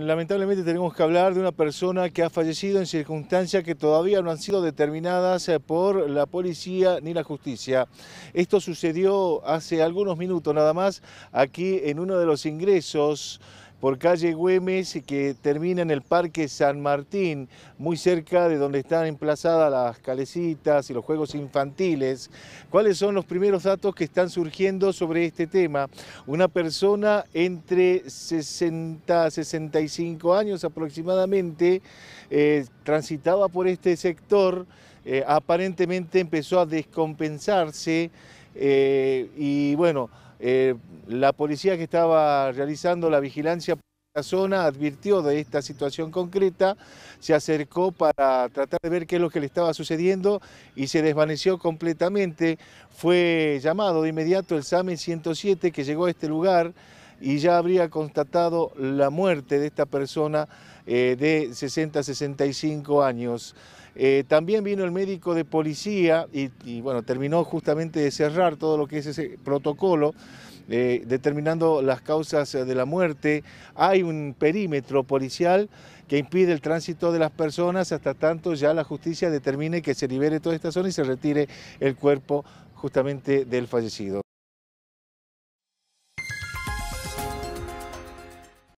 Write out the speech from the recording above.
Lamentablemente tenemos que hablar de una persona que ha fallecido en circunstancias que todavía no han sido determinadas eh, por la policía ni la justicia. Esto sucedió hace algunos minutos nada más aquí en uno de los ingresos por calle Güemes que termina en el Parque San Martín, muy cerca de donde están emplazadas las calecitas y los juegos infantiles. ¿Cuáles son los primeros datos que están surgiendo sobre este tema? Una persona entre 60 a 65 años aproximadamente eh, transitaba por este sector, eh, aparentemente empezó a descompensarse eh, y bueno, la policía que estaba realizando la vigilancia por la zona advirtió de esta situación concreta, se acercó para tratar de ver qué es lo que le estaba sucediendo y se desvaneció completamente. Fue llamado de inmediato el SAME 107 que llegó a este lugar y ya habría constatado la muerte de esta persona eh, de 60 65 años. Eh, también vino el médico de policía y, bueno, terminó justamente de cerrar todo lo que es ese protocolo, eh, determinando las causas de la muerte. Hay un perímetro policial que impide el tránsito de las personas hasta tanto ya la justicia determine que se libere toda esta zona y se retire el cuerpo justamente del fallecido.